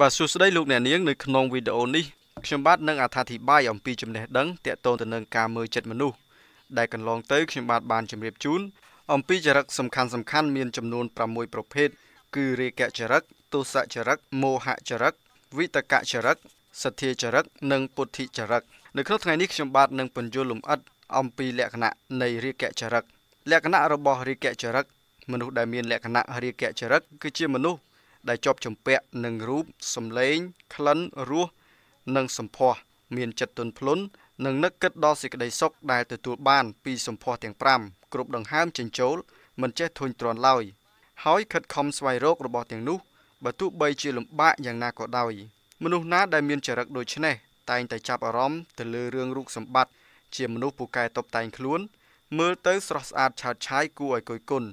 បាទសួស្តីលោកអ្នកនាងនៅក្នុងវីដេអូនេះខ្ញុំបាទនឹងអត្ថាធិប្បាយអំពីចំណេះដឹង ទាក់ទងទៅនឹងការមើលចិត្តមនុស្សដែលកន្លងទៅ ខ្ញុំបាទបានជម្រាបជូនអំពីចរិតសំខាន់សំខាន់មានចំនួន6ប្រភេទគឺរាគចរិតទោសចរិតមោហចរិតវិតកចរិតសទ្ធាចរិតនិងពុទ្ធិចរិតនៅក្នុងថ្ងៃនេះខ្ញុំបាទនឹងបញ្យល់លម្អិតអំពីលក្ខណៈនៃរាគចរិតលក្ខណៈរបស់រាគចរិតមនុស្សដែលមានលក្ខណៈរាគចរិតគឺជាមនុស្សដែលជាប់ជំពាក់នឹងរូបសម្លេងក្លិនរស និងសម្ផស្សមានចិត្តទន់ភ្លន់និងនឹកគិតដល់សេចក្តីសុខដែលទទួល បាន ពីសម្ផស្សទាំង5គ្រប់ដង្ហើមចិញ្ចូលមិនចេះធុញទ្រាន់ឡើយហើយខិតខំស្វែងរករបស់ទាំងនោះបើទោះបីជាលំបាកយ៉ាងណាក៏ដោយមនុស្សណាដែលមានចរិតដូចនេះតែងតែចាប់អារម្មណ៍ទៅលើរឿងរូបសម្បត្តិជាមនុស្សពូកែតបតែងខ្លួន មើលទៅស្រស់ស្អាតឆើតឆាយគួរឲ្យគយគន់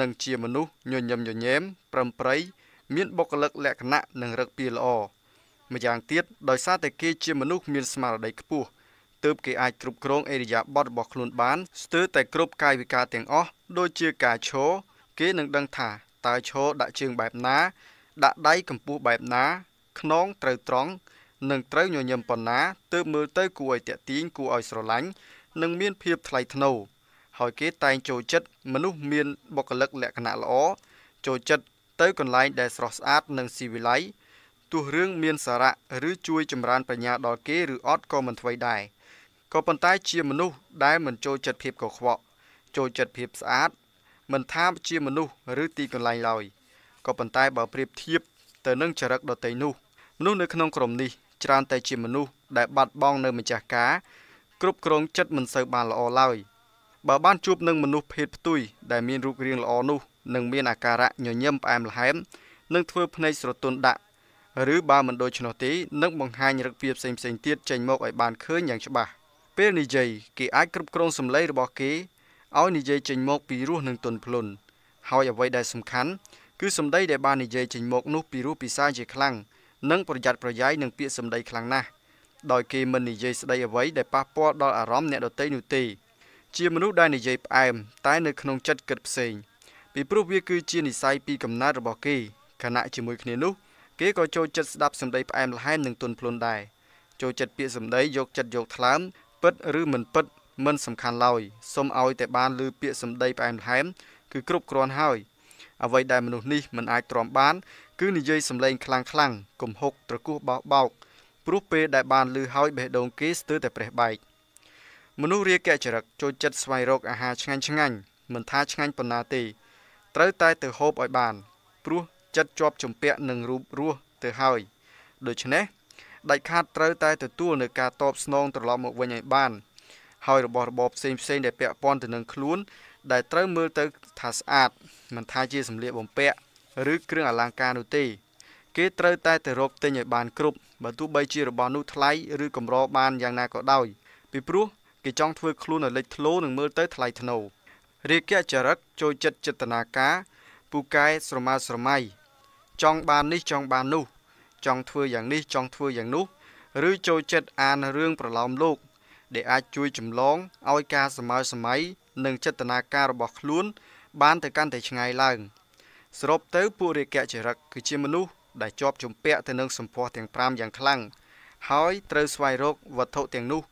និងជាមនុស្សញញឹមញញែមប្រឹមប្រៃមានបុគ្គលិកលក្ខណៈនិងរឹកពីល្អម្យ៉ាងទៀតដោយសារតែគេជាមនុស្សមានស្មារតីខ្ពស់ទើបគេអាចគ្រប់គ្រងអេរិយាបថរបស់ខ្លួនបានស្ទើរតែគ្រប់កាយវិការទាំងអស់ដូចជាការឈរគេនឹងដឹងថាតើឈរដាក់ជើងបែបណា ដាក់ដៃកម្ពស់បែបណាខ្នងត្រូវត្រង់និងត្រូវញញឹមប៉ុណ្ណាទើបមើលទៅគួរឲ្យតាក់ទាញគួរឲ្យស្រឡាញ់និងមាន ភាព ថ្លៃថ្នូរហើយគេតែងចូលចិត្តមនុស្សមានបុគ្គលិកលក្ខណៈល្អចូលចិត្តទៅកន្លែងដែលស្រស់ស្អាតនិងស៊ីវិល័យទោះរឿងមានសារៈឬជួយចម្រើនបញ្ញាដល់គេឬអត់ក៏មិនថ្មីដែរក៏ប៉ុន្តែជាមនុស្សដែលមិនចូលចិត្តភាពកខ្វក់ចូលចិត្តភាពស្អាតមិនថាជាមនុស្សឬទីកន្លែងឡើយក៏ប៉ុន្តែបើប្រៀបធៀបទៅនឹងចរិតដតីនោះមនុស្សនៅក្នុងក្រុមនេះ ច្រើនតែ ជាមនុស្សដែលបាត់បង់នៅម្ចាស់ការគ្រប់គ្រងចិត្តមិនសូវបានល្អឡើយ។បើបានជួបនឹងមនុស្សភេទផ្ទុយដែលមានរូបរាងល្អនោះនឹងមានអាការៈញញឹមផ្អែមល្ហែមនិងធ្វើភ្នែកស្រទន់ដាក់ឬបើមិនដូច្នោះទេនឹងបង្ហាញរឹកពីផ្សេងផ្សេងទៀតចេញមកឲ្យបានឃើញយ៉ាងច្បាស់ពេលនិយាយគេអាចគ្រប់គ្រងសម្លេងរបស់គេឲ្យនិយាយចេញមកពីរោះនិងទន់ភ្លន់ហើយអ្វីដែលសំខាន់គឺសម្ដីដែលបាននិយាយចេញមកនោះពីរោះពិសាជាខ្លាំងនិងប្រយ័ត្នប្រយែងនឹងពាក្យសម្ដីខ្លាំងណាស់ដោយគេមិននិយាយស្ដីអ្វីដែលប៉ះពាល់ដល់អារម្មណ៍អ្នកដទៃនោះទេជាមនុស្សដែលនិយាយផ្អែមតែនៅក្នុងចិត្តគិតផ្សេងពីព្រោះវាគឺជានិស័យពីកំណើតរបស់គេខណៈជាមួយគ្នានោះគេក៏ចូលចិត្តស្ដាប់សម្ដីផ្អែមល្ហែមនិងទន់ភ្លន់ដែរចូលចិត្តពាក្យសម្ដីយកចិត្តយកថ្លើមពិតឬមិនពិតមិនសំខាន់ឡើយសូមឲ្យតែបានលើពាក្យសម្ដីផ្អែមល្ហែមគឺគ្រប់គ្រាន់ហើយអ្វីដែលមនុស្សនេះមិនអាចទ្រាំបានគឺនិយាយសម្លេងខ្លាំងខ្លាំងកំហុកត្រគោះបោកបោកព្រោះពេលដែលបានលើហើយបេះដូងគេស្ទើរតែប្រេះបែក។មនុស្សរាគៈចរិតចូលចិត្តស្វែងរកអាហារឆ្ងាញ់ឆ្ងាញ់មិនថាឆ្ងាញ់ប៉ុណ្ណាទេត្រូវតែទៅហូបឲ្យបានព្រោះចិត្តជាប់ជំពាក់នឹងរូបរសទៅហើយដូច្នេះដាច់ខាតត្រូវតែទទួលនៅការតបស្នងត្រឡប់មកវិញឲ្យបានហើយរបស់របរផ្សេងផ្សេងដែលពាក់ព័ន្ធទៅនឹងខ្លួនដែលត្រូវមើលទៅថាស្អាតមិនថាជាសម្លៀកបំពាក់ឬគ្រឿងអលង្ការនោះទេគេត្រូវតែទៅរកទិញឲ្យបានគ្រប់បើទោះបីជារបស់នោះថ្លៃឬកម្របានយ៉ាងណាក៏ដោយពីព្រោះគេចង់ធ្វើខ្លួនឲ្យលេចធ្លោនិងមើលទៅថ្លៃថ្នូររាគចរិតចូលចិត្តចេតនាការពូកែស្រមើស្រមៃចង់បាននេះចង់បាននោះ ចង់ធ្វើយ៉ាងនេះចង់ធ្វើយ៉ាងនោះឬចូលចិត្តអានរឿងប្រឡោមលោកដែលអាចជួយចម្លងឲ្យការស្រមើស្រមៃនិងចេតនាការរបស់ខ្លួន បានទៅកាន់តែឆ្ងាយឡើងសរុបទៅពួករាគចរិតគឺជាមនុស្សដែលជាប់ជំពាក់ទៅនឹងសម្ផស្សទាំង5យ៉ាងខ្លាំងហើយត្រូវស្វែងរកវត្ថុទាំងនោះ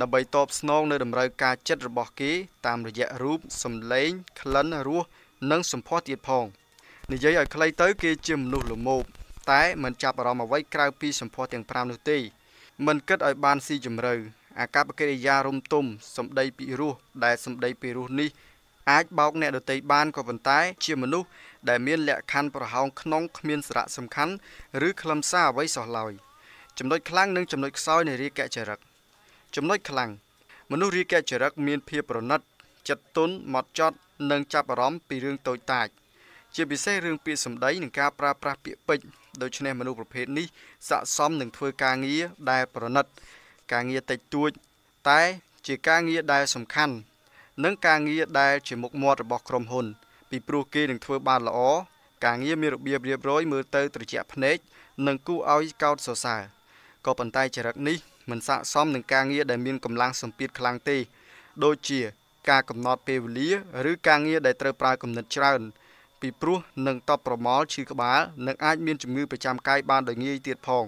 ដើម្បីតបស្នងនៅតម្រូវការចិត្តរបស់គេតាមរយៈរូបសម្លេងក្លិនរសនិងសម្ផស្សទៀតផងនិយាយឲ្យខ្លីទៅ គេជាមនុស្សល្មោបតែមិនចាប់អារម្មណ៍អ្វីក្រៅពីសម្ផស្សទាំង5នោះទេមិនគិតឲ្យបានស៊ីជម្រៅអាកប្បកិរិយារំទុំសម្ដីពីរោះដែលសម្ដីពីរោះនេះអាចបោកអ្នកដតីបានក៏ប៉ុន្តែ ជាមនុស្សដែលមានលក្ខខណ្ឌប្រហោងក្នុងគ្មានសារៈសំខាន់ឬខ្លឹមសារអ្វីសោះឡើយចំណុចខ្លាំងនិងចំណុចខ្សោយនៃរាគចរិតចំណុចខ្លាំងមនុស្សរាគចរិតមានភាពប្រណិតចិត្តទន់ម៉ត់ចត់ និងចាប់អារម្មណ៍ពីរឿងតូចតាចជាពិសេសរឿងពាក្យសម្ដីនិងការប្រើប្រាស់ពាក្យពេចន៍ដូច្នេះមនុស្សប្រភេទនេះស័ក្តិសមនឹងធ្វើការងារដែលប្រណិត ការងារតិចតួចតែជាការងារដែលសំខាន់និងការងារដែលជាមុខមាត់របស់ក្រុមហ៊ុន ពីព្រោះគេនឹងធ្វើ បានល្អការងារមានរបៀបរៀបរយមើលទៅត្រជាក់ភ្នែកនិងគួរឲ្យកោតសរសើរក៏ប៉ុន្តែចរិតនេះមិនស័ក្តិសមនឹងការងារដែលមានកម្លាំងសម្ពាធខ្លាំងទេ ដូចជា ការកំណត់ពេលវេលា ឬ ការងារដែលត្រូវប្រើគំនិតច្រើនពីព្រោះនឹងតបប្រមល់ឈឺក្បាលនិងអាច មានជំងឺប្រចាំកាយបានដោយងាយទៀតផង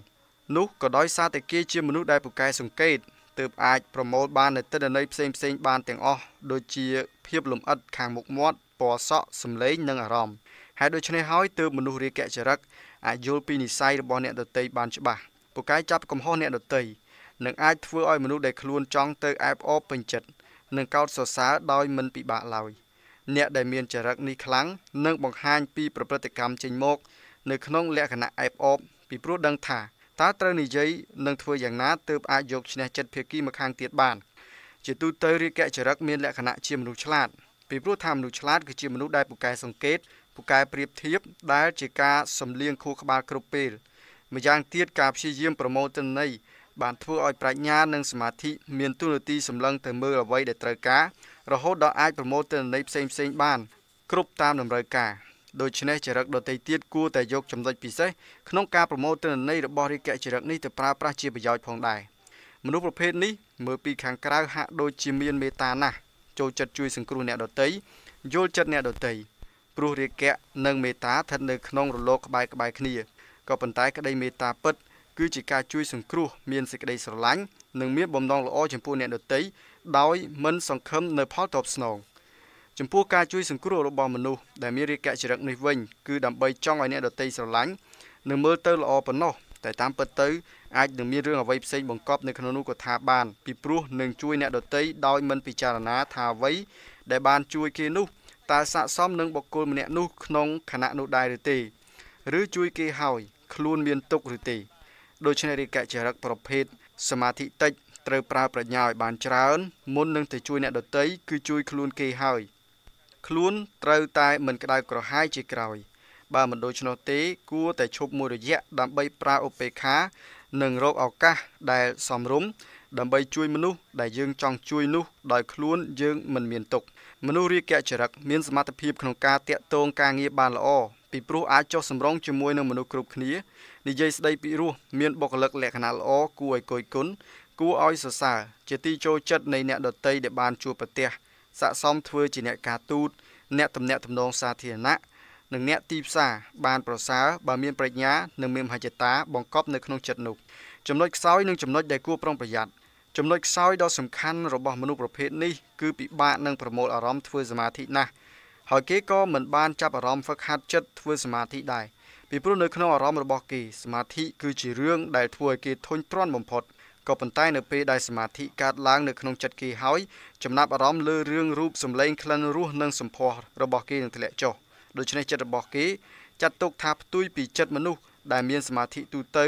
នោះក៏ដោយសារតែគេជាមនុស្សដែលពូកែសង្កេតទើបអាចប្រមូលបាននូវទិន្នន័យផ្សេងផ្សេងបានទាំងអស់ដូចជាភាពលម្អិតខាងមុខមាត់ពណ៌សក់សម្លេងនិងអារម្មណ៍ហើយដូច្នេះហើយទើបមនុស្សរាគចរិតអាចយល់ពីនិស័យរបស់អ្នកដតីបានច្បាស់ពូកែចាប់កំហុសអ្នកដតីនឹងអាចធ្វើឲ្យមនុស្សដែលខ្លួនចង់ទៅអែបអបពេញចិត្តនិងកោតសរសើរដោយមិនពិបាកឡើយអ្នកដែលមានចរិតនេះខ្លាំងនឹងបង្ហាញពីប្រព្រឹត្តកម្មចេញមកនៅក្នុងលក្ខណៈអែបអបពីព្រោះដឹងថាតើត្រូវនិយាយនិងធ្វើយ៉ាងណាទើបអាចយកឈ្នះចិត្តភាគីម្ខាងទៀតបាន ជាទូទៅរាគៈចរិតមានលក្ខណៈជាមនុស្សឆ្លាតពីព្រោះថាមនុស្សឆ្លាតគឺជាមនុស្សដែលពូកែសង្កេតពូកែប្រៀបធៀបដែលជាការសំលៀងខួរក្បាលគ្រប់ពេលម្យ៉ាងទៀតការព្យាយាមប្រមូលទិន្នន័យបានធ្វើឲ្យប្រាជ្ញានិងសមាធិមានទូនាទីសម្លឹងទៅមើលអ្វីដែលត្រូវការរហូតដល់អាចប្រមូលទិន្នន័យផ្សេងៗបានគ្រប់តាមតម្រូវការដូច្នេះចរិតដតីទៀតគួរតែយកចំណុចពិសេសក្នុងការប្រមូលទិន្នន័យរបស់រាជកិច្ចចរិតនេះទៅប្រើប្រាស់ជាប្រយោជន៍ផងដែរមនុស្សប្រភេទនេះមើលពីខាងក្រៅហាក់ដូចជាមានមេត្តាណាស់ចូលចិត្តជួយ សង្គ្រោះអ្នកដតីយល់ចិត្តអ្នកដតីព្រោះរាគៈនិងមេត្តាស្ថិតនៅក្នុង រលកក្បែរក្បែរគ្នាក៏ប៉ុន្តែក្តីមេត្តាពិតគឺជាការជួយសង្គ្រោះមានសេចក្តីស្រឡាញ់និងមានបំណងល្អចំពោះអ្នកដទៃដោយមិនសង្ឃឹមនៅផលតបស្នងចំពោះការជួយសង្គ្រោះរបស់មនុស្សដែលមានរាគៈចរិតនេះវិញគឺដើម្បីចង់ឲ្យអ្នកដទៃស្រឡាញ់និងមើលទៅល្អប៉ុណ្ណោះតែតាមពិតទៅអាចនឹងមានរឿងអ្វីផ្សេងបង្កប់នៅក្នុងនោះក៏ថាបានពីព្រោះនឹងជួយអ្នកដតីដោយមិនពិចារណាថាអ្វីដែលបានជួយគេនោះតើស័កសមនឹងបុគ្គលម្នាក់នោះក្នុងខណៈនោះដែរឬទេ ឬជួយគេហើយខ្លួនមានទុកឬទេដូច្នេះរាជកចរិកប្រភេទសមាធិតិចត្រូវប្រើប្រាជ្ញាឲ្យបានច្រើនមុននឹងទៅជួយអ្នកដទៃគឺជួយខ្លួនគេហើយខ្លួនត្រូវតែមិនក្តៅក្រហាយជាក្រោយបើមិនដូច្នោះទេ គួរតែឈប់មួយរយៈដើម្បីប្រើឧបេក្ខានិងរកឱកាស ដែលសមរម្យដើម្បីជួយមនុស្សដែលយើងចង់ជួយនោះដោយខ្លួនយើងមិនមានទុក មនុស្សរាគចរិតមានសមត្ថភាពក្នុងការតាក់ទងការងារបានល្អពីព្រោះអាចចុះសម្រងជាមួយនឹងមនុស្សគ្រប់គ្នានិយាយស្ដីពីរសមានបុគ្គលិកលក្ខណៈល្អគួរឲ្យគយគន់គួរឲ្យសរសើរជាទីចូលចិត្តនៃអ្នកដតីដែលបានជួបប្រទេសស័កសមធ្វើជាអ្នកការទូតអ្នកតំណាក់តំណងសាធារណៈនិងអ្នកទីផ្សារបានប្រសើរបើមានប្រាជ្ញានិងមានមហិច្ឆតាបង្កប់នៅក្នុងចិត្តនោះចំណុចខ្សោយនិងចំណុចដែលគួរប្រុងប្រយ័ត្នចំណុចខ្សោយដ៏សំខាន់របស់មនុស្សប្រភេទនេះគឺពិបាកនឹងប្រមូលអារម្មណ៍ធ្វើសមាធិណាស់ហើយគេក៏មិនបានចាប់អារម្មណ៍ហ្វឹកហាត់ចិត្តធ្វើសមាធិដែរពីព្រោះនៅក្នុងអារម្មណ៍របស់គេ សមាធិគឺជារឿងដែលធ្វើឲ្យគេធុញទ្រាន់បំផុតក៏ប៉ុន្តែនៅពេលដែលសមាធិកើតឡើងនៅក្នុងចិត្តគេហើយចំណាប់អារម្មណ៍លើរឿងរូបសម្លេងក្លិនរសនិងសម្ផស្សរបស់គេនឹងធ្លាក់ចុះដូច្នេះចិត្តរបស់គេចាត់ទុកថាផ្ទុយពីចិត្តមនុស្សដែលមានសមាធិទូទៅ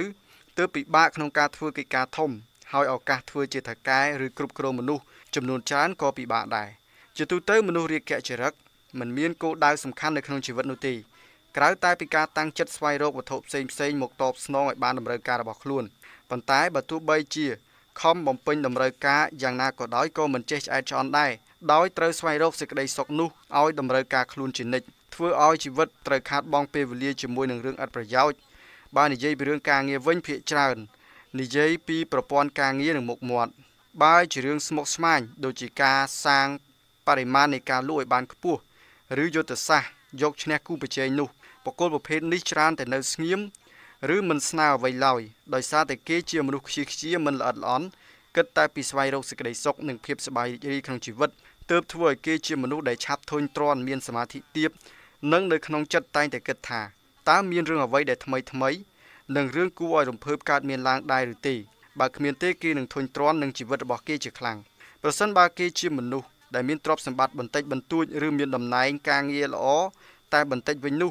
ទើបពិបាកក្នុងការធ្វើកិច្ចការធំហើយឱកាសធ្វើជាថៅកែឬគ្រប់គ្រងមនុស្សចំនួនច្រើនក៏ពិបាកដែរជាទូទៅមនុស្សរាគៈចរិតមិនមានគោលដៅសំខាន់នៅក្នុងជីវិតនោះទេក្រៅ តែពីការតាំងចិត្តស្វែងរកវត្ថុផ្សេងផ្សេងមកតបស្នងឲ្យបានតម្រូវការរបស់ខ្លួនប៉ុន្តែបើទោះបីជាខំបំពេញតម្រូវការយ៉ាងណាក៏ដោយក៏មិនចេះឆ្អែតឆ្អន់ដែរដោយត្រូវស្វែងរកសេចក្តីសុខនោះឲ្យតម្រូវការខ្លួនជានិច្ចធ្វើឲ្យជីវិតត្រូវខាតបង់ពេលវេលាជាមួយនឹងរឿងអត់ប្រយោជន៍បើនិយាយពីរឿងការងារវិញភាកច្រើននិយាយពីប្រព័ន្ធការងារនឹងមុខមាត់បើជារឿងស្មុគស្មាញដូចជាការសាងបរិមាណនៃការលក់ឲ្យបានខ្ពស់ឬយុទ្ធសាស្ត្រយកឈ្នះគូប្រជែងនោះ បកគលប្រភេទនេះច្រើន តែនៅស្ងៀមឬមិនស្នើអ្វីឡើយដោយសារតែ គេជាមនុស្សខ្ជិលខ្ជាមិនល្អិតល្អន់គិតតែពីស្វែងរកសេចក្តីសុខនិងភាពសប្បាយរីករាយក្នុងជីវិតទើបធ្វើឲ្យគេជាមនុស្សដែលឆាប់ធុញទ្រាន់មានសមាធិទាបនិងនៅក្នុងចិត្តតែងតែគិតថាតើមានរឿងអ្វីដែលថ្មីថ្មីនិងរឿងគួរឲ្យរំភើបកើតមានឡើងដែរឬទេបើគ្មានទេគេនឹងធុញទ្រាន់នឹងជីវិតរបស់គេជាខ្លាំងប្រសិនបើគេជាមនុស្សដែលមានទ្រព្យសម្បត្តិបន្តិចបន្តួចឬមានតំណែងការងារល្អតែបន្តិចវិញនោះ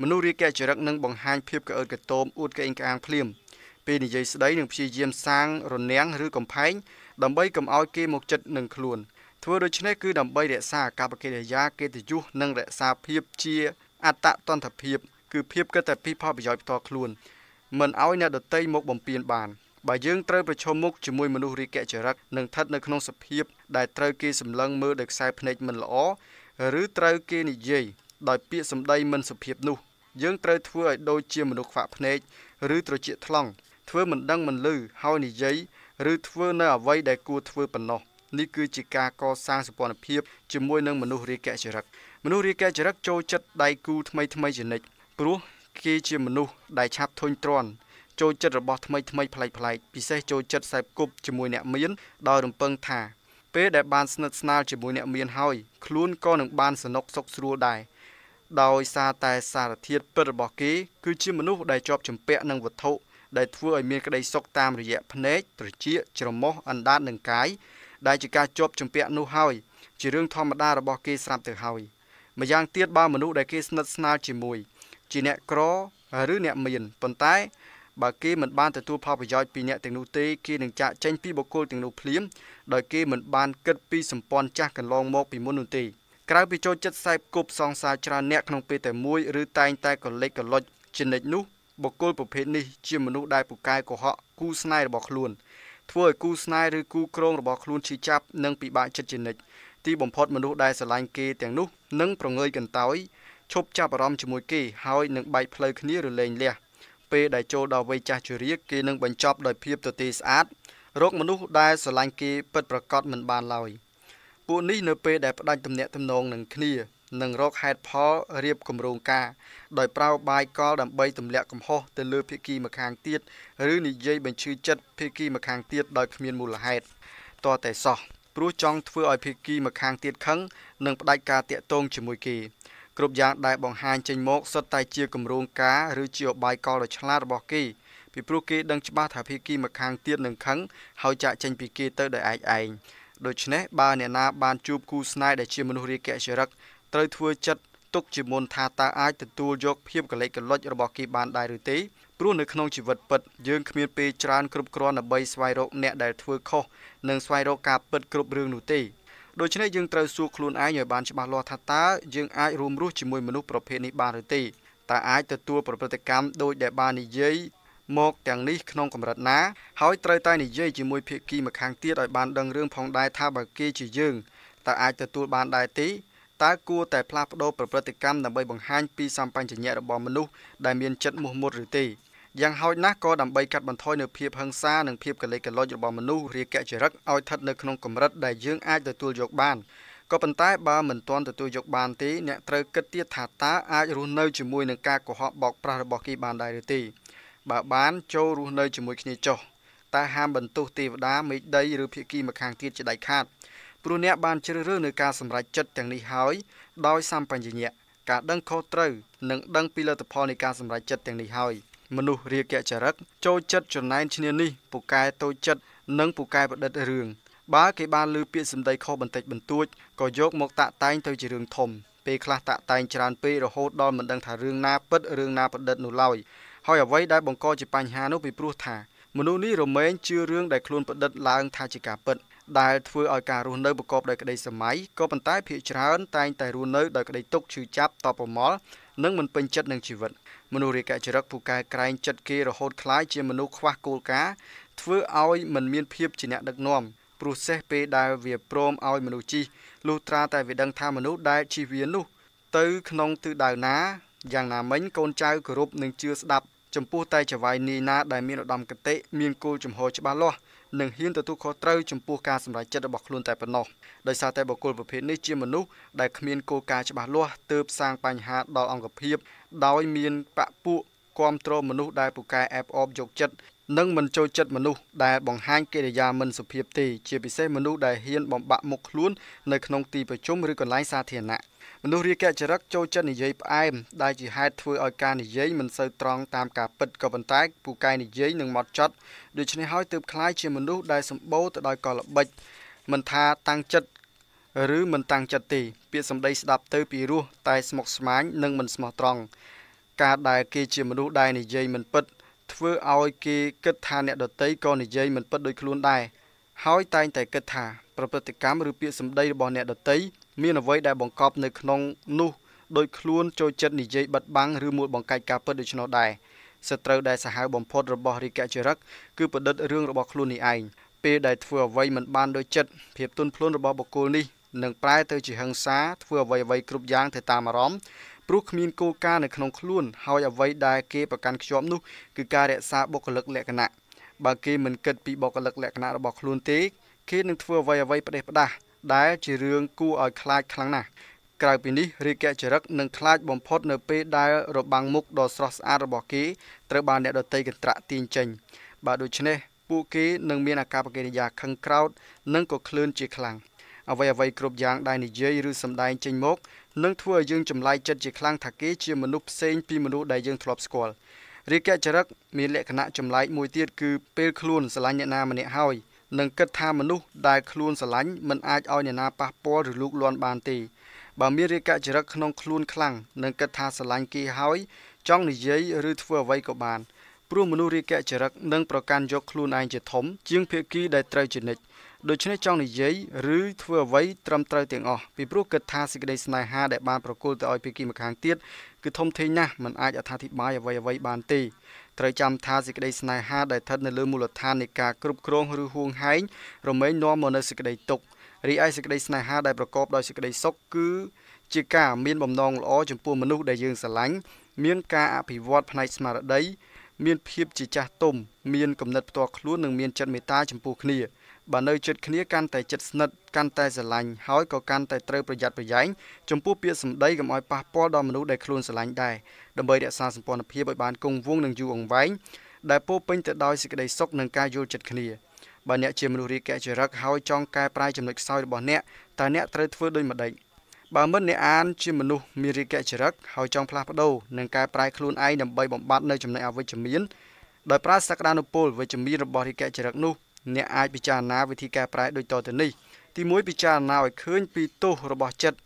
មនុស្សរាគៈចរិតនឹងបង្ហាញភាពក្អឺតកតោមអួតក្អេងក្អាងភ្លាមពេលនិយាយស្ដីនឹងព្យាយាមសាងរនាំងឬ កំផែងដើម្បីកុំឲ្យគេមកចិត្តនឹងខ្លួនធ្វើដូច្នេះគឺដើម្បីរក្សាអកប្បកិរិយាកិត្តិយសនិងរក្សាភាពជាអត្តតន្តភាព គឺភាពកិតតែពីផលប្រយោជន៍ផ្ទាល់ខ្លួនមិនឲ្យអ្នកដតីមកបំពានបាន។បើយើងត្រូវប្រឈមមុខជាមួយមនុស្សរាគៈចរិតនិងស្ថិតនៅក្នុងសភាពដែលត្រូវគេសម្លឹងមើលដោយខ្សែភ្នែកមិនល្អឬត្រូវគេនិយាយដោយពាក្យសម្ដីមិនសុភាពនោះយើងត្រូវធ្វើឲ្យដូចជាមនុស្សខ្វាក់ភ្នែកឬត្រចៀកថ្លង់ធ្វើមិនដឹងមិនឮហើយនិយាយឬធ្វើនៅអ្វីដែលគួរធ្វើប៉ុណ្ណោះនេះគឺជាការកសាងសម្ព័ន្ធភាពជាមួយនឹងមនុស្សរាគៈចរិតមនុស្សរាគៈចរិតចូលចិត្តដៃគូថ្មីថ្មីជានិច្ចព្រោះគេជាមនុស្សដែលឆាប់ធុញទ្រាន់ចូលចិត្តរបស់ថ្មីថ្មីប្លែកប្លែកពិសេសចូលចិត្តខ្សែគប់ជាមួយអ្នកមានដោយរំពឹងថា ពេលដែលបានស្និទ្ធស្នាលជាមួយអ្នកមានហើយខ្លួនក៏នឹងបានសនុកសុខស្រួលដែរដោយសារតែសារធាតុពិតរបស់គេគឺជាមនុស្សដែលជាប់ជំពាក់នឹងវត្ថុដែលធ្វើឲ្យមានក្តីសុខតាមរយៈភ្នែកត្រចៀកច្រមុះអណ្ដាតនិងកាយដែលជាការជាប់ជំពាក់នោះហើយជារឿងធម្មតារបស់គេស្រាប់ទៅហើយម្យ៉ាងទៀតបើមនុស្សដែលគេស្និទ្ធស្នាលជាមួយជាអ្នកក្រឬអ្នកមានប៉ុន្តែបើគេមិនបានទទួលផលប្រយោជន៍ពីអ្នកទាំងនោះទេគេនឹងចាក់ចែងពីបុគ្គលទាំងនោះភ្លាមដោយគេមិនបានគិតពីសម្ព័ន្ធចាស់កន្លងមកពីមុននោះទេក្រៅពីចូលចិត្តសែបគប់សងសាច្រើនអ្នកក្នុងពេលតែមួយឬតែងតែកលិចកលុចចិនិចនោះបុគ្គលប្រភេទនេះជាមនុស្សដែលពូកែកុហកគូស្នេហ៍របស់ខ្លួនធ្វើឲ្យគូស្នេហ៍ឬគូក្រង របស់ខ្លួនឈឺចាប់និងពិបាកចិត្តជានិច្ចទីបំផុតមនុស្សដែលស្រឡាញ់គេទាំងនោះនឹងប្រងើយកន្តើយឈប់ចាប់អារម្មណ៍ជាមួយគេហើយនឹងបែកផ្លូវគ្នាឬលែងលះពេលដែលចូលដល់វ័យចាស់ជរាគេនឹងបញ្ចប់ដោយភាពទទេស្អាតរោគមនុស្សដែលស្រឡាញ់គេពិតប្រកបមិនបានឡើយពួកនេះនៅពេលដែល ផ្ដាច់ទំនាក់ទំនងនឹងគ្នានឹងរកហេតុផលរៀបគម្រោងការដោយប្រើបាយកលដើម្បីទម្លាក់កំហុសទៅលើភាគីម្ខាងទៀតឬនិយាយបញ្ឈឺចិត្តភាគីម្ខាងទៀតដោយគ្មានមូលហេតុតតែសោះព្រោះចង់ធ្វើឲ្យភាគីម្ខាងទៀតខឹងនិងផ្ដាច់ការតាក់ទងជាមួយគេគ្រប់យ៉ាងដែលបង្ហាញចេញមកសុទ្ធតែជាគម្រោងការឬជាបាយកលដ៏ឆ្លាតរបស់គេពីព្រោះគេដឹងច្បាស់ថាភីគីម្ខាងទៀតនឹងខឹងហើយចាក់ចេញពីគេទៅដោយឯកឯងដូច្នេះបើអ្នកណាបានជួបគូស្នេហ៍ដែលជាមនុស្សរាគៈចរិតត្រូវធ្វើចិត្តទុកជាមុនថាតើអាចទទួលយកភាពកលេចកលុចរបស់គេបានដែរឬទេព្រោះនៅក្នុងជីវិតពិតយើងគ្មានពេលច្រើនគ្រប់គ្រាន់ដើម្បីស្វែងរកអ្នកដែលធ្វើខុសនិងស្វែងរកការពិតគ្រប់រឿងនោះទេដូច្នេះយើងត្រូវសួរខ្លួនឯងឲ្យបានច្បាស់លាស់ថាតើយើងអាចរួមរស់ជាមួយមនុស្សប្រភេទនេះបានឬទេតើអាចទទួលប្រព្រឹត្តកម្មដោយដែលបាននិយាយមកទាំងនេះក្នុងកម្រិតណា ហើយត្រូវតែនិយាយជាមួយភាគីម្ខាងទៀតឲ្យបានដឹងរឿងផងដែរថាបើគេជាយើងតើអាចទទួលបានដែរទេតើគួរតែផ្លាស់ប្ដូរប្រព្រឹត្តកម្មដើម្បីបង្ហាញពីសម្បញ្ញៈរបស់មនុស្សដែលមានចិត្តមោះមុតឬទេយ៉ាងហោចណាស់ក៏ដើម្បីកាត់បន្ថយនៅភាពហិង្សានិងភាពកលេសកលុចរបស់មនុស្សរាគៈចរិតឲ្យស្ថិតនៅក្នុងកម្រិតដែលយើងអាចទទួលយកបានក៏ប៉ុន្តែបើមិនទាន់ទទួលយកបានទេអ្នកត្រូវគិតទៀតថាតើអាចរស់នៅជាមួយនឹងការកុហកបោកប្រាស់របស់គេបានដែរឬទេបើបានចូលរស់នៅជាមួយគ្នាចុះតើហាមបន្ទោសទេវតាមេដីឬភិក្ខីម្ខាងទៀតជាដាច់ខាត ព្រោះអ្នកបានជ្រើសរើសនៅការសម្រេចចិត្តទាំងនេះហើយដោយសម្បញ្ញៈការដឹងខុសត្រូវនិងដឹងពីលទ្ធផលនៃការសម្រេចចិត្តទាំងនេះហើយ។មនុស្សរាគចរិតចូលចិត្តចំណែនឈ្នានេះពូកែតូចចិត្តនិងពូកែប្រឌិតរឿងបើគេបានលើពាក្យសម្ដីខុសបន្តិចបន្តួចក៏យកមកតាក់តែងទៅជារឿងធំពេលខ្លះតាក់តែងច្រើនពេករហូតដល់មិនដឹងថារឿងណាពិតរឿងណាប្រឌិតនោះឡើយហើយអ្វីដែលបង្កជាបញ្ហានោះពីព្រោះថា មនុស្សនេះរមែងជឿរឿងដែលខ្លួនប្រឌិតឡើងថាជាការពិតដែលធ្វើឲ្យការរស់នៅប្រកបដោយក្តីសម័យក៏ប៉ុន្តែភាគច្រើនតែងតែរស់នៅដោយក្តីទុកឈឺចាប់តបប្រមល់និងមិនពេញចិត្តនឹងជីវិត។មនុស្សរាគចរិតពូកែក្រែងចិត្តគេរហូតคล้ายជាមនុស្សខ្វះគោលការណ៍ធ្វើឲ្យមិនមានភាពជាអ្នកដឹកនាំព្រោះសេះពេលដែលវាព្រមឲ្យមនុស្សជិះលុះត្រាតែវាដឹងថាមនុស្សដែលជិះវានោះទៅក្នុងទិសដៅណាយ៉ាងណាមិញកូនចៅគោរពនិងជឿស្ដាប់ចំពោះ តែចវាយនីណាដែលមានឧត្តមគតិមានគោលជំហរច្បាស់លាស់និងហ៊ានទទួលខុសត្រូវចំពោះការសម្រេចចិត្តរបស់ខ្លួនតែប៉ុណ្ណោះដោយសារតែបុគ្គលប្រភេទនេះជាមនុស្សដែលគ្មានគោលការណ៍ច្បាស់លាស់ទើបសាងបញ្ហា ដល់អង្គភាព ដោយមានបពពួកគាំទ្រមនុស្សដែលពូកែអែបអបយកចិត្តនិងមិនចូលចិត្តមនុស្សដែលបង្ហាញកិរិយាមិនសុភាពទេជាពិសេសមនុស្សដែលហ៊ានបំបាក់មុខខ្លួននៅក្នុងទីប្រជុំឬកន្លែងសាធារណៈមនុស្សរាគចរិតចូលចិត្តនិយាយផ្អែមដែលជាហេតុធ្វើឲ្យការនិយាយមិនសូវត្រង់តាមការពិតក៏ប៉ុន្តែពូកែនិយាយនឹងមកចត់ដូច្នេះហើយទើបคล้ายជាមនុស្សដែលសម្បូរទៅដោយកលល្បិចមិនថាតាំងចិត្តឬមិនតាំងចិត្តទេពាក្យសម្ដីស្ដាប់ទៅពីរោះតែស្មុគស្មាញនិងមិនស្មោះត្រង់ការដែលគេជាមនុស្សដែលនិយាយមិនពិតគធ្វើឲ្យគេគិតថាអ្នកដតីក៏និយាយមិនពិតដូចខ្លួនដែរហើយតែងតែគិតថាប្រព្រឹត្តិកម្មឬពាក្យសម្ដីរបស់អ្នកដតីមានអ្វីដែលបង្កប់នៅក្នុងនោះដោយខ្លួនចូលចិត្តនិយាយបិទបាំងឬមួលបង្កាច់ការពិតដូច្នោះដែរសត្រូវដែលសាហាវបំផុតរបស់រាជកិច្ចរិកគឺប្រឌិតរឿងរបស់ខ្លួននេះឯងពេលដែលធ្វើអ្វីមិនបានដោយចិត្តភាពទន់ភ្លន់របស់បុគ្គលនេះនឹងប្រែទៅជាហិង្សា ធ្វើអ្វីៗគ្រប់យ៉ាងទៅតាមអារម្មណ៍ព្រោះគ្មានគោលការណ៍នៅក្នុងខ្លួនហើយអ្វីដែលគេប្រកាន់ខ្ជាប់នោះគឺការរក្សាបុគ្គលិកលក្ខណៈបើគេមិនគិតពីបុគ្គលិកលក្ខណៈរបស់ខ្លួនទេគេនឹងធ្វើអ្វីអ្វីផ្ដេសផ្ដាសដែលជារឿងគួរឲ្យខ្លាចខ្លាំងណាស់ក្រៅពីនេះរាជកិច្ចចរិតនឹងខ្លាចបំផុត នៅពេលដែលរបាំងមុខដ៏ស្រស់ស្អាតរបស់គេត្រូវបានអ្នកដតីកន្ត្រាក់ទាញចេញ បាទដូច្នេះពួកគេនឹងមានអាកប្បកិរិយាខឹងក្រោតនិងក៏ឃ្លឿនជាខ្លាំង។អ្វីអ្វីគ្រប់យ៉ាងដែលនិយាយឬសម្ដែងចេញមកនឹងធ្វើឲ្យយើងចម្លែកចិត្តជាខ្លាំងថាគេជាមនុស្សផ្សេងពីមនុស្សដែលយើងធ្លាប់ស្គាល់រាគចរិតមានលក្ខណៈចម្លែកមួយទៀតគឺពេលខ្លួនស្រឡាញ់អ្នកណាម្នាក់ហើយនឹងគិតថាមនុស្សដែលខ្លួនស្រឡាញ់មិនអាចឲ្យអ្នកណាប៉ះពាល់ឬលូកលាន់បានទេបើមានរាគចរិតក្នុងខ្លួនខ្លាំងនឹងគិតថាស្រឡាញ់គេហើយចង់និយាយឬធ្វើអ្វីក៏បាន ព្រោះមនុស្សរាគចរិតនឹងប្រកាន់យកខ្លួនឯងជាធំជាងភាគីដែលត្រូវជានិច្ចដូច្នេះចង់និយាយឬធ្វើអ្វីត្រឹមត្រូវទាំងអស់ពីព្រោះគិតថាសេចក្តីស្នេហាដែលបានប្រគល់ទៅឲ្យភាគីម្ខាងទៀតគឺធំធេងណាស់មិនអាចអត្ថាធិប្បាយអ្វីអ្វីបានទេត្រូវចាំថាសេចក្តីស្នេហាដែលស្ថិតនៅលើមូលដ្ឋាននៃការគ្រប់គ្រងឬហួងហែងរមែងនាំមកនូវសេចក្តីទុក្ខរីឯសេចក្តីស្នេហាដែលប្រកបដោយសេចក្តីសុខគឺ ជាការមានបំណងល្អចំពោះមនុស្សដែលយើងស្រឡាញ់មានការអភិវឌ្ឍផ្នែកស្មារតីមានភាពជាចាស់ទុំ មានគំនិតផ្ទាល់ខ្លួននិងមានចិត្តមេត្តាចំពោះគ្នាបើនៅជិតគ្នាកាន់តែជិតស្និទ្ធកាន់តែស្រឡាញ់ហើយក៏កាន់តែត្រូវប្រយ័ត្នប្រយែងចំពោះពាក្យសម្ដីកុំឲ្យប៉ះពាល់ដល់មនុស្សដែលខ្លួនស្រឡាញ់ដែរដើម្បីរក្សាសម្ព័ន្ធភាពឲ្យបានគង់វង្សនិងយូរអង្វែងដែលពោពេញទៅដោយសេចក្តីសុខនិងការយល់ចិត្តគ្នាបើអ្នកជាមនុស្សរាគៈចរិតហើយចង់កែប្រែចំណុចខ្សោយរបស់អ្នកតើអ្នកត្រូវធ្វើដូចម្តេចបើមិនអ្នកអានជាមនុស្សមានរាគៈចរិតហើយចង់ផ្លាស់ប្ដូរនិងកែប្រែខ្លួនឯងដើម្បីបំបត្តិនៅចំណុចអវិជ្ជមានដោយប្រើសក្តានុពលវិជ្ជមានរបស់រាគៈចរិតនោះអ្នកអាចពិចារណាវិធីកែប្រែដូចតទៅនេះ ទី1ពិចារណាឲ្យឃើញពីទោសរបស់ចិត្ត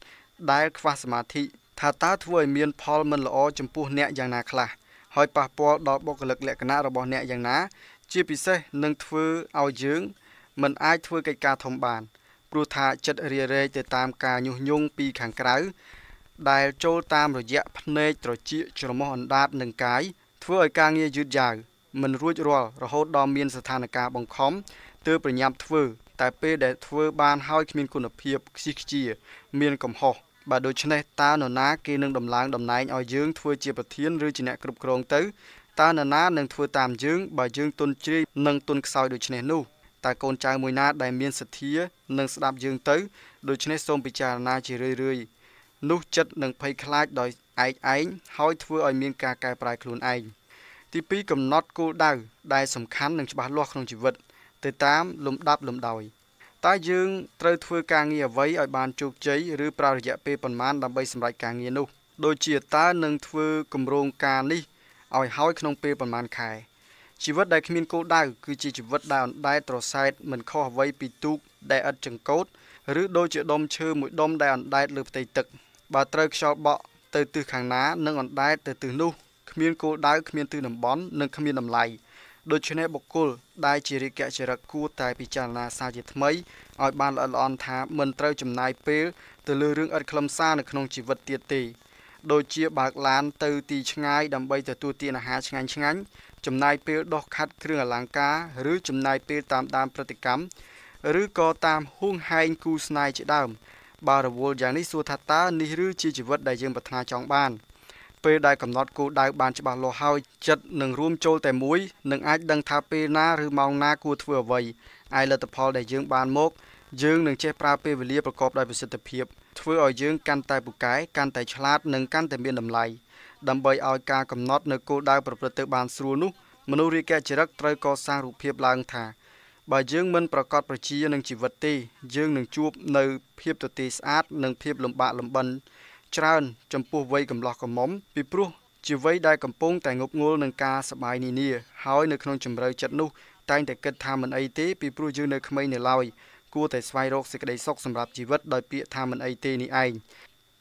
ដែលខ្វះសមាធិថាតើធ្វើឲ្យមានផលមិនល្អចំពោះអ្នកយ៉ាងណាខ្លះ ហើយប៉ះពាល់ដល់បុគ្គលិកលក្ខណៈរបស់អ្នកយ៉ាងណាជាពិសេសនឹងធ្វើឲ្យយើង មិនអាចធ្វើកិច្ចការធំបានព្រោះថាចិត្តរារែកទៅតាមការញុះញង់ពីខាងក្រៅ ដែលចូលតាមរយៈភ្នែកត្រចៀកច្រមុះអណ្ដាតនឹងកាយធ្វើឲ្យការងារយឺតយ៉ាវមិនរួចរាល់រហូតដល់មានស្ថានភាពបង្ខំទើបប្រញាប់ធ្វើតែពេលដែលធ្វើបាន ហើយគ្មានគុណភាពខ្ជិះខ្ជាមានកំហុសបាទដូច្នេះតើនរណាគេនឹងដំឡើងតំណែងឲ្យយើងធ្វើជាប្រធានឬជាអ្នកគ្រប់គ្រងទៅតើនរណានឹងធ្វើតាមយើងបើយើងទុនជ្រាយនិងទុនខ្សោយដូច្នេះនោះតើកូនចៅមួយណាដែលមានសទ្ធានឹងស្ដាប់យើងទៅ ដូច្នេះសូមពិចារណាជារឿយរឿយនោះចិត្តនឹងភ័យខ្លាចដោយឯកឯងហើយធ្វើឲ្យមានការកែប្រែខ្លួនឯងទី2កំណត់គោលដៅដែលសំខាន់និងច្បាស់លាស់ក្នុងជីវិតទៅតាមលំដាប់លំដោយតើយើងត្រូវធ្វើការងារអ្វីឲ្យបាន ជោគជ័យឬប្រើរយៈពេលប៉ុន្មានដើម្បីសម្រេចការងារនោះដូចជាតើនឹងធ្វើគម្រោងការនេះឲ្យហើយក្នុងពេលប៉ុន្មានខែជីវិតដែលគ្មានគោលដៅគឺជាជីវិតដែលអណ្តែតត្រសែត មិនខុសអ្វីពីទូកដែលឥតចង្កូត ឬ ដូចជាដុំឈើមួយដុំដែលអណ្តែតលើផ្ទៃទឹកបើត្រូវខ្យល់បក់ទៅទិសខាងណានិងអណ្តែតទៅទិសនោះគ្មានគោលដៅគ្មានទិសតំបន់និងគ្មានតម្លៃដូច្នេះបុគ្គលដែលជារាជកចរិតគួរតែពិចារណាសារជាថ្មីឲ្យបានល្អិតល្អន់ថាមិនត្រូវចំណាយពេលទៅលើរឿងឥតខ្លឹមសារនៅក្នុងជីវិតទៀតទេដូចជាបើកឡាន ទៅទីឆ្ងាយដើម្បីទទួលទានអាហារឆ្ងាញ់ឆ្ងាញ់ចំណាយពេលដោះខាត់គ្រឿងអលង្ការឬចំណាយពេលតាមដានព្រឹត្តិកម្មឬក៏តាមហួងហែងគូស្នេហ៍ជាដើមបើរវល់យ៉ាងនេះសួរថាតើនេះឬជាជីវិតដែលយើងប្រាថ្នាចង់បាន។ពេលដែលកំណត់គោលដៅបានច្បាស់លាស់ហើយចិត្តនឹងរួមចូលតែមួយនឹងអាចដឹងថាពេលណាឬម៉ោងណាគួរធ្វើអ្វីឯលទ្ធផលដែលយើងបានមកយើងនឹងចេះប្រើពេលវេលាប្រកបដោយប្រសិទ្ធភាពធ្វើឲ្យយើងកាន់តែពូកែកាន់តែឆ្លាតនិងកាន់តែមានតម្លៃដើម្បីឲ្យការកំណត់នៅគោលដៅប្រព្រឹត្តទៅបានស្រួលនោះមនុស្សរាជចរិតត្រូវកសាងរូបភាពឡើងថាបើយើងមិនប្រកាសប្រជានឹងជីវិតទេយើងនឹងជួបនៅភាពទទេស្អាតនិងភាពលំបាកលំបិនច្រើនចំពោះវ័យកំឡោះកំមុំពីព្រោះជាវ័យដែលកំពុងតែងប់ងល់នឹងការសបាយនានាហើយនៅក្នុងជំរឿចិត្តនោះតែងតែគិតថាមិនអីទេពីព្រោះយើងនៅក្មេងនៅឡើយគួរតែស្វែងរកសេចក្តីសុខសម្រាប់ជីវិតដោយពាក្យថាមិនអីទេនេះឯង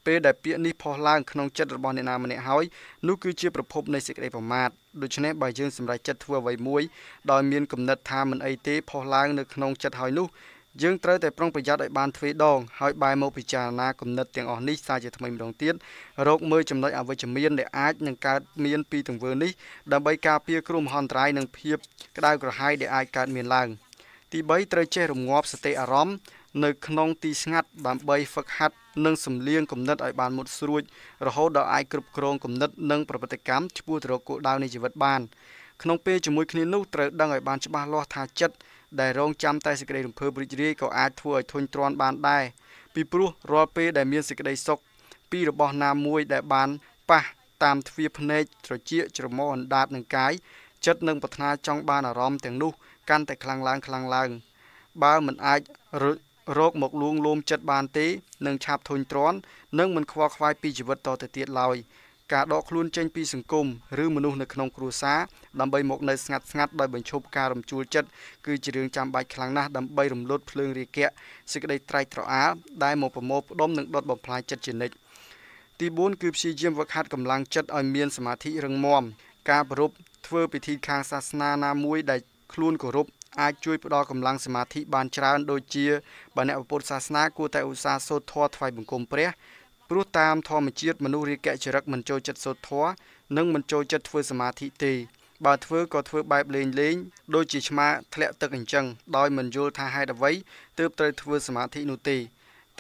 ពេលដែលពាក្យនេះផុសឡើងក្នុងចិត្តរបស់អ្នកណាម្នាក់ហើយនោះគឺជាប្រភពនៃសេចក្តីប្រមាទដូច្នេះបើយើងសម្រេចចិត្តធ្វើអ្វីមួយដោយមានគំនិតថាមិនអីទេផុសឡើងនៅក្នុងចិត្តហើយនោះយើងត្រូវតែប្រុងប្រយ័ត្នឲ្យបានទ្វេដងហើយបែរមកពិចារណាគំនិត ទាំងអស់នេះសារជាថ្មីម្ដងទៀតរកមើលចំណុចអវិជ្ជមានដែលអាចនឹងកើតមានពីទង្វើនេះដើម្បីការពារគ្រោះមហន្តរាយនិងភាពក្តៅក្រហាយដែលអាចកើតមានឡើងទី3ត្រូវចេះរងាប់សតិអារម្មណ៍នៅក្នុងទីស្ងាត់ដើម្បីហ្វឹកហាត់និងសម្លៀងគំនិតឲ្យបានមុតស្រួចរហូតដល់អាចគ្រប់គ្រងគំនិតនិងប្រតិកម្មឆ្ពោះទៅរកគោលដៅនៃជីវិតបានក្នុងពេលជាមួយគ្នានោះត្រូវដឹងឲ្យបានច្បាស់លាស់ថាចិត្តដែលរងចាំតែសេចក្តីរំភើបរីករាយក៏អាចធ្វើឲ្យធុញទ្រាន់បានដែរពីព្រោះរាល់ពេលដែលមានសេចក្តីសុខពីរបស់ណាមួយដែលបានប៉ះតាមទ្វារភ្នែកត្រជាច្រមុះអណ្ដាតនឹងកាយចិត្តនឹងប្រាថ្នាចង់បានអារម្មណ៍ទាំងនោះកាន់តែខ្លាំងឡើងខ្លាំងឡើង បើមិនអាចរោគមកលួងលោមចិត្តបានទេនឹងឆាប់ធុញទ្រាន់និងមិនខ្វល់ខ្វាយពីជីវិតតទៅទៀតឡើយ។ការដកខ្លួនចេញពីសង្គមឬមនុស្សនៅក្នុងគ្រួសារដើម្បីមកនៅស្ងាត់ស្ងាត់ដោយបញ្ឈប់ការរំជួលចិត្តគឺជារឿងចាំបាច់ខ្លាំងណាស់ដើម្បីរំលត់ភ្លើងរាគៈសេចក្តីត្រេកត្រអាលដែលមកប្រមូលផ្ដុំនិងដុតបំផ្លាញចិត្តជានិច្ចទី4គឺព្យាយាមវឹកហាត់កម្លាំងចិត្តឲ្យមានសមាធិរឹងមាំការប្រពធ្វើពិធី ខាងសាសនាណាមួយដែលខ្លួនគោរពអាចជួយផ្ដល់កម្លាំងសមាធិបានច្រើន ដូចជាបើអ្នកពុទ្ធសាសនា គួរតែឧស្សាហ៍សូត្រធម៌ថ្វាយបង្គំព្រះព្រោះតាមធម្មជាតិមនុស្សរាគៈចរិតមិនចូលចិត្តសូត្រធម៌និងមិនចូលចិត្តធ្វើសមាធិទេបើធ្វើក៏ធ្វើបែបលេងលេងដូចជាឆ្មាធ្លាក់ទឹកអញ្ចឹងដោយមិនយល់ថាហេតុអ្វីទើបត្រូវធ្វើសមាធិនោះទេ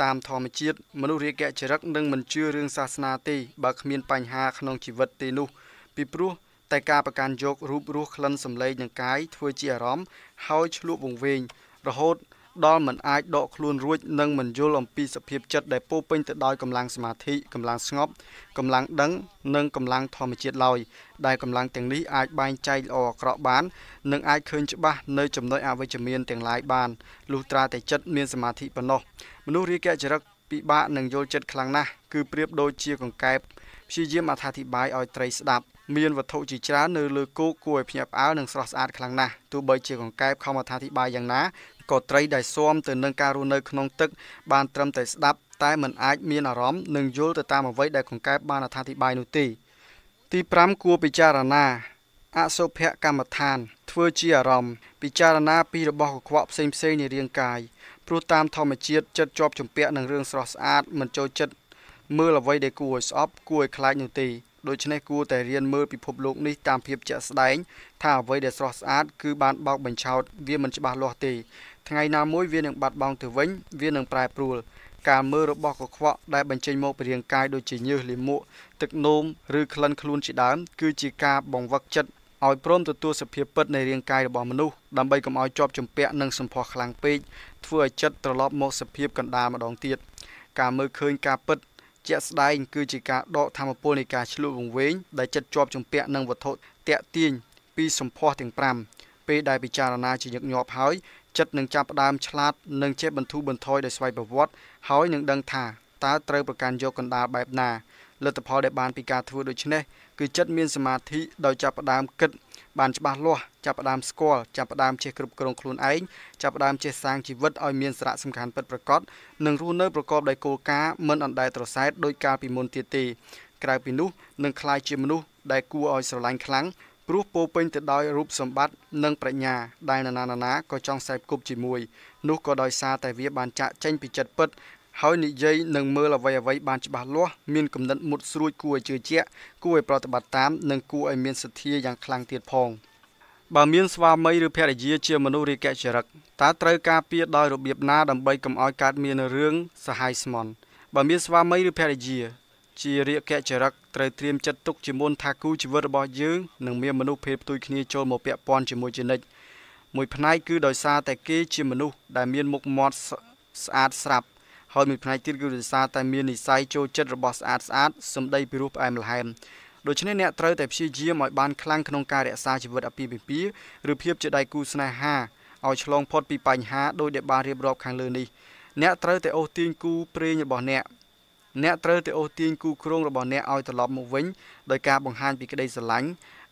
តាមធម្មជាតិមនុស្សរាគៈចរិតនឹងមិនជឿរឿងសាសនាទេបើគ្មានបញ្ហាក្នុងជីវិតទេនោះពីព្រោះតែការប្រកាន់យករូបរសក្លិនសម្លេងនិងកាយធ្វើជាអារម្មណ៍ហើយឆ្លួបវង្វេងរហូតដល់មិនអាចដកខ្លួនរួចនិងមិនយល់អំពីសភាពចិត្តដែលពោពេញទៅដោយកម្លាំងសមាធិកម្លាំងស្ងប់កម្លាំងដឹងនិងកម្លាំងធម្មជាតិឡើយដែលកម្លាំងទាំងនេះអាចបែងចែកល្អអាក្រក់បាន និងអាចឃើញច្បាស់នៅចំណុចអវិជ្ជមានទាំងឡាយបានលុះត្រាតែចិត្តមានសមាធិប៉ុណ្ណោះមនុស្សរាគៈចរិតពិបាកនឹងយល់ចិត្តខ្លាំងណាស់គឺប្រៀបដូចជាកង្កែបព្យាយាមអត្ថាធិប្បាយឲ្យត្រីស្ដាប់មានវត្ថុជាច្រើននៅលើគោកគួរឲ្យភ្ញាក់ផ្អើលនិងស្រស់ស្អាតខ្លាំងណាស់ទោះបីជាកង្កែបខំអត្ថាធិប្បាយយ៉ាងណាក៏ត្រីដែលស៊ាំទៅនឹងការរស់នៅក្នុងទឹក បានត្រឹមតែស្ដាប់តែមិនអាចមានអារម្មណ៍និងយល់ទៅតាមអ្វីដែលកង្កែបបានអធិប្បាយនោះទេទី5គួរពិចារណា អសុភៈកម្មដ្ឋានធ្វើជាអារម្មណ៍ពិចារណាពីរបស់កខ្វក់ផ្សេងផ្សេងនៃរាងកាយព្រោះតាមធម្មជាតិចិត្តជាប់ជំពាក់នឹងរឿងស្រស់ស្អាតមិនចូលចិត្តមើលអ្វីដែលគួរឲ្យស្អប់គួរឲ្យខ្លាចនោះទេដូច្នេះគួរតែរៀនមើលពិភពលោកនេះតាមភាពជាក់ស្ដែងថាអ្វីដែលស្រស់ស្អាតគឺបានបោកបញ្ឆោត វាមិនច្បាស់លាស់ទេថ្ងៃណាមួយវានឹងបាត់បង់ទៅវិញ វានឹងប្រែប្រួលការមើលរបស់កខ្វក់ដែលបញ្ចេញមកពីរាង កាយដូចជាញើសលាមកទឹកនោមឬក្លិនខ្លួនជាដើមគឺជាការបង្វឹកចិត្តឲ្យព្រមទទួលសភាពពិតនៃរាងកាយរបស់មនុស្សដើម្បីកុំឲ្យជាប់ជំពាក់នឹងសម្ផស្សខ្លាំងពេកធ្វើឲ្យចិត្តត្រឡប់មកសភាពកណ្ដាលម្ដងទៀតការមើលឃើញការពិត ជាក់ស្ដែង គឺជាការដកធម្មពលនៃការឆ្លុះវង្វេងដែលចិត្តជាប់ជំពាក់នឹងវត្ថុតាក់ទាញពីសម្ផស្សទាំង5ពេលដែលពិចារណាជាញឹកញាប់ហើយចិត្តនឹងចាប់ផ្ដើមឆ្លាតនិងចេះបន្ធូរបន្ថយដោយស្វ័យប្រវត្តិហើយនឹងដឹងថាតើត្រូវប្រកាន់យកកណ្ដាលបែបណាលទ្ធផលដែលបានពីការធ្វើដូច្នេះគឺចិត្តមានសមាធិដោយចាប់ផ្ដើមគិតបានច្បាស់លាស់ចាប់ផ្ដើមស្គាល់ចាប់ផ្ដើមចេះគ្រប់គ្រងខ្លួនឯងចាប់ផ្ដើមចេះសាងជីវិតឲ្យមានសារៈសំខាន់ពិតប្រាកដនិងរស់នៅប្រកបដោយគោលការណ៍មិនអណ្តែតត្រសែតដោយកាលពីមុនទៀតទេក្រៅពីនោះនឹងក្លាយជាមនុស្សដែលគួរឲ្យស្រឡាញ់ខ្លាំងព្រោះពោពេញទៅដោយរូបសម្បត្តិនិងប្រាជ្ញាដែលនានាណាក៏ចង់សេពគប់ជាមួយនោះក៏ដោយសារតែវាបានចាក់ចេញពីចិត្តពិត ហើយនិយាយនឹងមើលអ្វីអ្វីបានច្បាស់លាស់មានគំនិតមុតស្រួចគួរឲ្យជឿជាក់គួរឲ្យប្រតិបត្តិតាម និងគួរឲ្យមានសទ្ធាយ៉ាងខ្លាំងទៀតផងបើមានស្វាមីឬភរិយាជា មនុស្សរាគចរិតតើត្រូវការពៀដោយរបៀបណាដើម្បីកុំឲ្យកើតមានរឿងសហាយស្មន់បើមានស្វាមីឬភរិយាជារាជកចរិកត្រូវត្រៀមចិត្តទុកជាមុនថាគូជីវិតរបស់យើងនឹងមានមនុស្សភេទផ្ទុយគ្នាចូលមកពាក់ព័ន្ធជាមួយជានិច្ចមួយផ្នែកគឺដោយសារតែគេ ជាមនុស្សដែលមានមុខមាត់ស្អាតស្រាប់ហើយមួយផ្នែកទៀតគឺដោយសារតែមាននិស័យចូលចិត្តរបស់ស្អាតស្អាតសម្ដីពីរោះផ្អែមល្ហែមដូច្នេះអ្នកត្រូវតែព្យាយាមឲ្យបានខ្លាំងក្នុងការរក្សាជីវិតអាពាហ៍ពិពាហ៍ឬភាពជាដៃគូស្នេហាឲ្យឆ្លងផុតពីបញ្ហាដោយដែលបានរៀបរាប់ខាងលើនេះអ្នកត្រូវតែអូសទាញគូព្រេងរបស់អ្នកអ្នកត្រូវតែអូសទាញគូគ្រងរបស់អ្នកឲ្យត្រឡប់មកវិញដោយការបង្ហាញពីក្តីស្រឡាញ់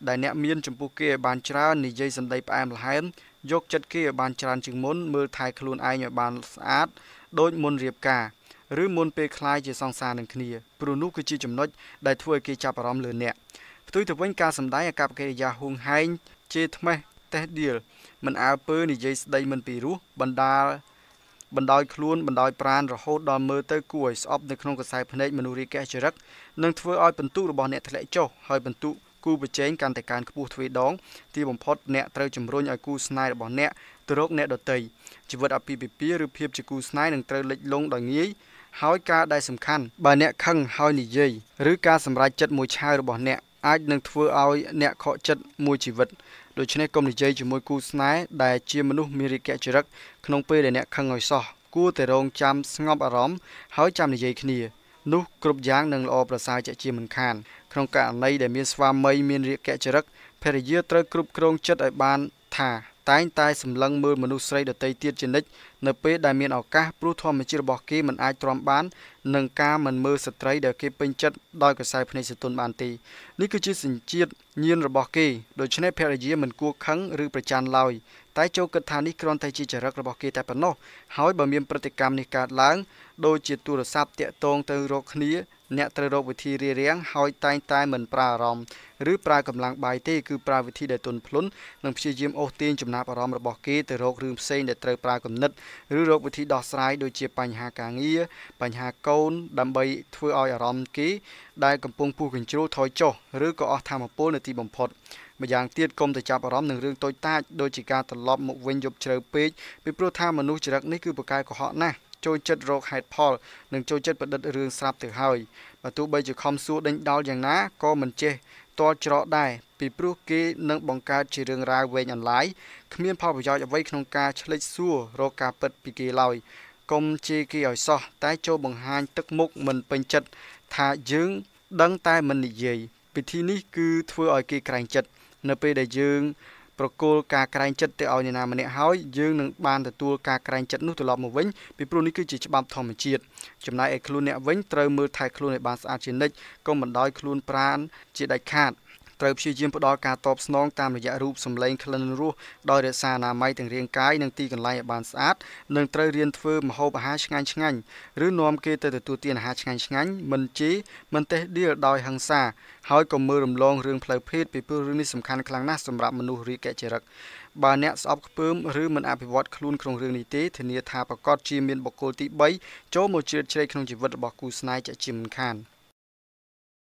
ដែលអ្នកមានចំពោះគេឲ្យបានច្រើននិយាយសម្ដីផ្អែមល្ហែមយកចិត្តគេឲ្យបានច្រើនជាងមុនមើលថែខ្លួនឯងឲ្យបានស្អាតដូចមុនរៀបការឬមុនពេលคลายជាសង្សារនឹងគ្នា ព្រោះនោះគឺជាចំណុចដែលធ្វើឲ្យគេចាប់អារម្មណ៍លើអ្នកផ្ទុយទៅវិញការសម្ដែងអាកប្បកិរិយាហួងហែងជេរថ្មេះតេះដៀលមិនអើពើនិយាយស្ដីមិនពីរោះបណ្ដាលបណ្ដោយខ្លួនបណ្ដោយប្រានរហូតដល់មើលទៅគួរឲ្យស្អប់នៅក្នុងខ្សែភ្នែកមនុស្សរាគៈចរិតនិងធ្វើឲ្យពិន្ទុរបស់អ្នកធ្លាក់ចុះហើយពិន្ទុគូប្រជែងកាន់តែកើនខ្ពស់ទ្វេដងទីបំផុតអ្នកត្រូវជំរុញឲ្យគូស្នេហ៍របស់អ្នកទៅរកអ្នកដតីជីវិតអភិពិភាឬភាពជាគូស្នេហ៍នឹងត្រូវលិចលង់ដោយងាយហើយការដែលសំខាន់បើអ្នកខឹងហើយនិយាយឬការសម្រេចចិត្តមួយឆាវរបស់អ្នកអាចនឹងធ្វើឲ្យអ្នកខកចិត្តមួយជីវិតដូច្នេះកុំនិយាយជាមួយគូស្នេហ៍ដែលជាមនុស្សមានរាគៈចរិតក្នុងពេលដែលអ្នកខឹងឲ្យសោះគួរតែរងចាំស្ងប់អារម្មណ៍ហើយចាំនិយាយគ្នានោះគ្រប់យ៉ាងនឹងល្អប្រសើរជាជាមិនខានក្នុងករណីដែលមានស្វាមីមានរាគៈចរិតភរិយាត្រូវគ្រប់គ្រងចិត្តឲ្យបានថាតែងតែសម្លឹងមើលមនុស្សស្រីដទៃទៀតជានិច្ចនៅពេលដែលមានឱកាសព្រោះធម្មជាតិរបស់គេមិនអាចទ្រាំបាននឹងការមិនមើលស្ត្រីដែលគេពេញចិត្តដោយកសែភ្នែកសន្ទុនបានទេនេះគឺជាសញ្ជាតិញៀនរបស់គេដូច្នេះភរិយាមិនគួរខឹងឬប្រច័ណ្ឌឡើយតែចូលគិតថានេះគ្រាន់តែជាចរិតរបស់គេតែប៉ុណ្ណោះហើយបើមានព្រឹត្តិកម្មនេះកើតឡើង ដូចជាទូរស័ព្ទតាក់ទងទៅរកគ្នា អ្នកត្រូវរកវិធីរារាំងហើយតែងតែមិនប្រើអារម្មណ៍ឬប្រើកម្លាំងបាយទេគឺប្រើវិធីដែលទន់ភ្លន់និងព្យាយាមអូសទាញចំណាប់អារម្មណ៍របស់គេទៅរករឿងផ្សេងដែលត្រូវប្រើគំនិតឬរកវិធីដោះស្រាយដូចជាបញ្ហាការងារបញ្ហាកូនដើម្បីធ្វើឲ្យអារម្មណ៍គេដែលកំពុងពុះកញ្ជ្រោលថយចុះឬក៏អស់ធមពលនៅទីបំផុតម្យ៉ាងទៀតកុំទៅចាប់អារម្មណ៍នឹងរឿងតូចតាចដូចជាការត្រឡប់មកវិញយប់ជ្រៅពេកពីព្រោះថាមនុស្សចរិតនេះគឺប្រកែកកុហកណាស់ចូលចិត្តរកហេតុផលនិងចូលចិត្តប្រឌិតរឿងស្រាប់ទៅហើយបើទោះបីជាខំសួរដេញដោលយ៉ាងណាក៏មិនចេះតល់ច្រកដែរពីព្រោះគេនឹងបង្កើតជារឿងរ៉ាវវែងអន្លាយគ្មានផលប្រយោជន៍អ្វីក្នុងការឆ្លេចសួររកការពិតពីគេឡើយកុំជេរគេឲ្យសោះតែចូលបង្ហាញទឹកមុខមិនពេញចិត្តថាយើងដឹងតែមិននិយាយពិធីនេះគឺធ្វើឲ្យគេក្រែងចិត្តនៅពេលដែលយើងប្រគល់ការក្រែងចិត្តទៅឲ្យអ្នកណាម្នាក់ហើយយើងនឹងបានទទួលការក្រែងចិត្តនោះត្រឡប់មកវិញពីព្រោះនេះគឺជាច្បាប់ធម្មជាតិចំណែកឯខ្លួនអ្នកវិញត្រូវមើលថែខ្លួនឲ្យបានស្អាតជានិច្ចកុំបណ្ដោយខ្លួនប្រាណជាដាច់ខាតត្រូវព្យាយាមផ្ដល់ការតបស្នងតាមរយៈរូបសម្លេងក្លិនរសដោយរក្សាអនាម័យទាំងរាងកាយនិងទីកន្លែងឲ្យបានស្អាតនិងត្រូវរៀនធ្វើម្ហូបអាហារឆ្ងាញ់ឆ្ងាញ់ឬនាំគេទៅទទួលទានអាហារឆ្ងាញ់ឆ្ងាញ់មិនជីមិនទេះដៀលដោយហិង្សាហើយក៏មើលរំលងរឿងផ្លូវភេទពីព្រោះរឿងនេះសំខាន់ខ្លាំងណាស់សម្រាប់មនុស្សរាគចរិតបើអ្នកស្អប់ខ្ពើមឬមិនអភិវឌ្ឍខ្លួនក្នុងរឿងនេះទេធានាថាប្រកាសជាមានបុគ្គលទី3ចូលមកជ្រៀតជ្រែកក្នុងជីវិតរបស់គូស្នេហ៍ជាមិនខាន។